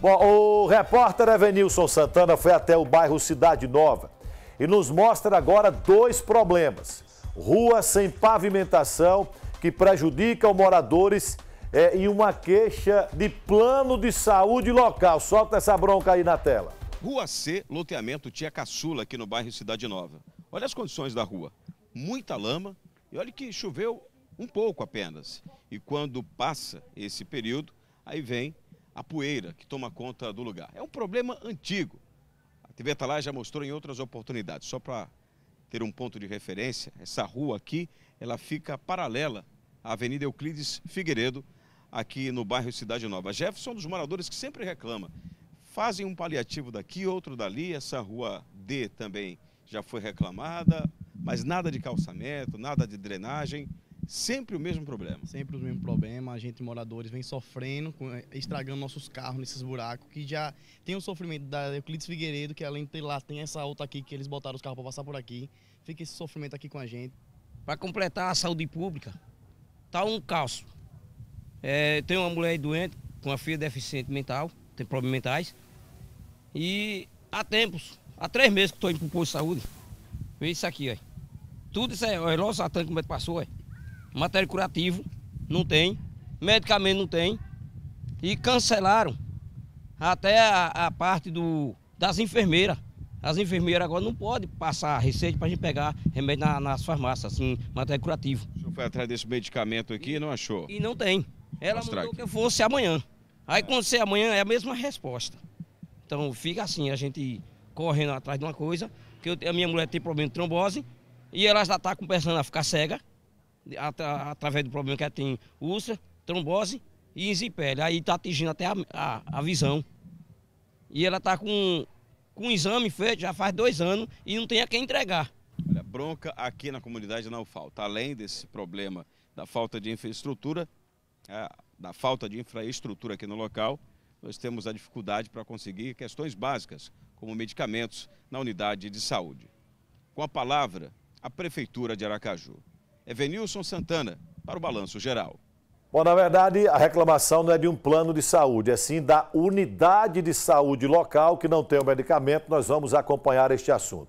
Bom, o repórter Evenilson Santana foi até o bairro Cidade Nova e nos mostra agora dois problemas. Rua sem pavimentação que prejudica os moradores é, e uma queixa de plano de saúde local. Solta essa bronca aí na tela. Rua C, loteamento Tia Caçula, aqui no bairro Cidade Nova. Olha as condições da rua. Muita lama e olha que choveu um pouco apenas. E quando passa esse período, aí vem a poeira que toma conta do lugar. É um problema antigo. A TV Talai já mostrou em outras oportunidades. Só para ter um ponto de referência, essa rua aqui, ela fica paralela à Avenida Euclides Figueiredo, aqui no bairro Cidade Nova. Jefferson é um dos moradores que sempre reclama. Fazem um paliativo daqui, outro dali, essa rua D também já foi reclamada, mas nada de calçamento, nada de drenagem. Sempre o mesmo problema. Sempre o mesmo problema. A gente, moradores, vem sofrendo, eh, estragando nossos carros nesses buracos, que já tem o sofrimento da Euclides Figueiredo, que além de ter lá, tem essa outra aqui, que eles botaram os carros para passar por aqui. Fica esse sofrimento aqui com a gente. Para completar a saúde pública, tá um caos. É, tem uma mulher doente, com a filha deficiente mental, tem problemas mentais. E há tempos, há três meses que estou indo pro posto de saúde. Vê isso aqui, ó. Tudo isso é, é o nosso atando como é que passou, ó. Matéria curativo, não tem. Medicamento não tem. E cancelaram até a, a parte do, das enfermeiras. As enfermeiras agora não podem passar receita para a gente pegar remédio na, nas farmácias, assim, matéria curativa. O senhor foi atrás desse medicamento aqui e não achou? E não tem. Ela Mostrar mandou aqui. que eu fosse amanhã. Aí quando você amanhã é a mesma resposta. Então fica assim, a gente correndo atrás de uma coisa, que eu, a minha mulher tem problema de trombose, e ela já está começando a ficar cega atra, através do problema que ela tem úlcera, trombose e enzipele. Aí está atingindo até a, a, a, visão. E ela está com, com um exame feito já faz dois anos e não tem a quem entregar. Olha, bronca aqui na comunidade não falta. Além desse problema da falta de infraestrutura, é, da falta de infraestrutura aqui no local, nós temos a dificuldade para conseguir questões básicas, como medicamentos, na unidade de saúde. Com a palavra, a Prefeitura de Aracaju. Evenilson Santana, para o Balanço Geral. Bom, na verdade, a reclamação não é de um plano de saúde, é sim da unidade de saúde local que não tem o medicamento. Nós vamos acompanhar este assunto.